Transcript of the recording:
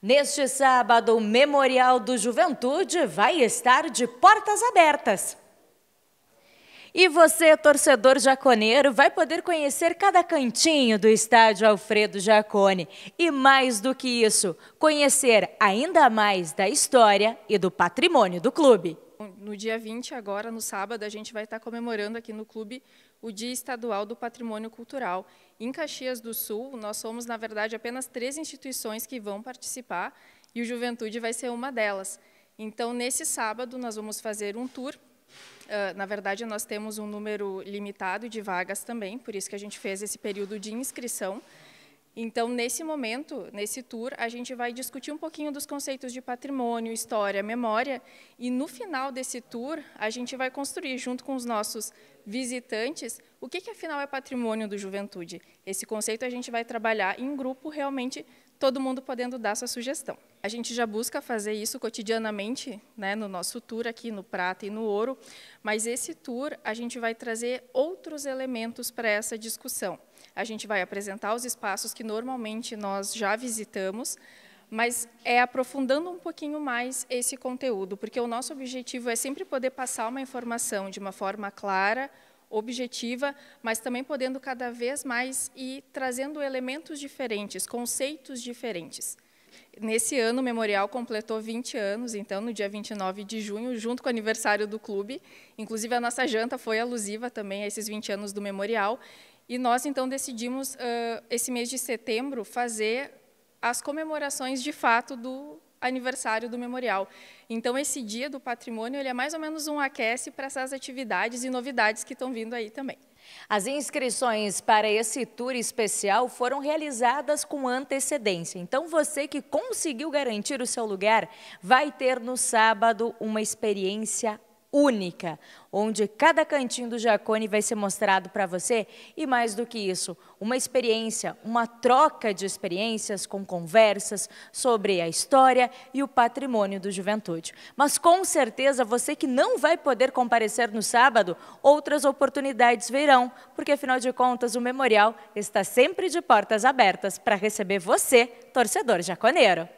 Neste sábado, o Memorial do Juventude vai estar de portas abertas. E você, torcedor jaconeiro, vai poder conhecer cada cantinho do estádio Alfredo Jacone. E mais do que isso, conhecer ainda mais da história e do patrimônio do clube no dia 20, agora no sábado, a gente vai estar comemorando aqui no clube o Dia Estadual do Patrimônio Cultural. Em Caxias do Sul, nós somos, na verdade, apenas três instituições que vão participar e o Juventude vai ser uma delas. Então, nesse sábado, nós vamos fazer um tour. Uh, na verdade, nós temos um número limitado de vagas também, por isso que a gente fez esse período de inscrição. Então, nesse momento, nesse tour, a gente vai discutir um pouquinho dos conceitos de patrimônio, história, memória, e no final desse tour, a gente vai construir, junto com os nossos visitantes, o que, que afinal é patrimônio do juventude. Esse conceito a gente vai trabalhar em grupo, realmente todo mundo podendo dar sua sugestão. A gente já busca fazer isso cotidianamente, né, no nosso tour aqui no Prata e no Ouro, mas esse tour a gente vai trazer outros elementos para essa discussão. A gente vai apresentar os espaços que normalmente nós já visitamos, mas é aprofundando um pouquinho mais esse conteúdo, porque o nosso objetivo é sempre poder passar uma informação de uma forma clara, objetiva, mas também podendo cada vez mais ir trazendo elementos diferentes, conceitos diferentes. Nesse ano, o Memorial completou 20 anos, então, no dia 29 de junho, junto com o aniversário do clube. Inclusive, a nossa janta foi alusiva também a esses 20 anos do Memorial. E nós, então, decidimos, uh, esse mês de setembro, fazer as comemorações de fato do, aniversário do memorial. Então, esse dia do patrimônio ele é mais ou menos um aquece para essas atividades e novidades que estão vindo aí também. As inscrições para esse tour especial foram realizadas com antecedência. Então, você que conseguiu garantir o seu lugar vai ter no sábado uma experiência única, onde cada cantinho do Jacone vai ser mostrado para você e mais do que isso, uma experiência, uma troca de experiências com conversas sobre a história e o patrimônio do Juventude. Mas com certeza você que não vai poder comparecer no sábado, outras oportunidades virão, porque afinal de contas o memorial está sempre de portas abertas para receber você, torcedor jaconeiro.